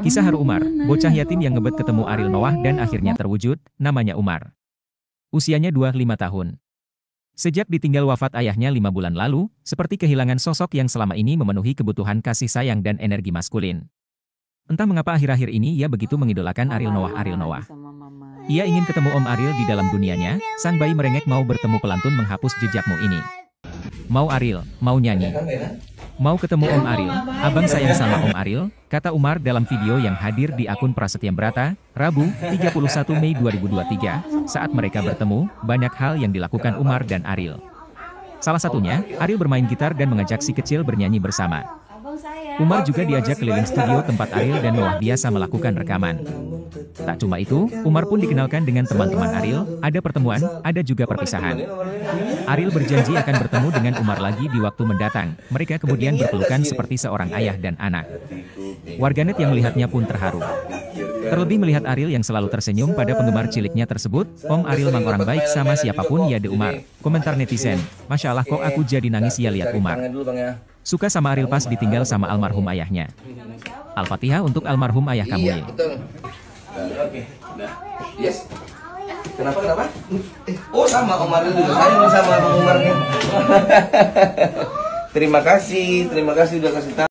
Kisah Haru Umar, bocah yatim yang ngebet ketemu Aril Noah dan akhirnya terwujud, namanya Umar. Usianya 25 tahun. Sejak ditinggal wafat ayahnya lima bulan lalu, seperti kehilangan sosok yang selama ini memenuhi kebutuhan kasih sayang dan energi maskulin. Entah mengapa akhir-akhir ini ia begitu mengidolakan Aril Noah Aril Noah. Ia ingin ketemu Om Aril di dalam dunianya, sang bayi merengek mau bertemu pelantun menghapus jejakmu ini. Mau Aril, mau nyanyi. Mau ketemu Om Aril? Abang sayang sama Om Aril, kata Umar dalam video yang hadir di akun Prasetya Brata, Rabu, 31 Mei 2023. Saat mereka bertemu, banyak hal yang dilakukan Umar dan Aril. Salah satunya, Aril bermain gitar dan mengajak si kecil bernyanyi bersama. Umar juga diajak keliling studio tempat Aril dan Noah biasa melakukan rekaman. Tak cuma itu, Umar pun dikenalkan dengan teman-teman Ariel, ada pertemuan, ada juga perpisahan. Ariel berjanji akan bertemu dengan Umar lagi di waktu mendatang. Mereka kemudian berpelukan seperti seorang ayah dan anak. Warganet yang melihatnya pun terharu. Terlebih melihat Ariel yang selalu tersenyum pada penggemar ciliknya tersebut, Om Ariel mang orang baik sama siapapun ya de Umar. Komentar netizen, Masya Allah kok aku jadi nangis ya lihat Umar. Suka sama Ariel pas ditinggal sama almarhum ayahnya. Al-Fatihah untuk almarhum ayah kamu. Iya, ya. Nah, oke. Nah, yes. Kenapa kenapa? Oh sama Omar itu, Saya mau sama Omar. terima kasih, terima kasih sudah kasih tahu.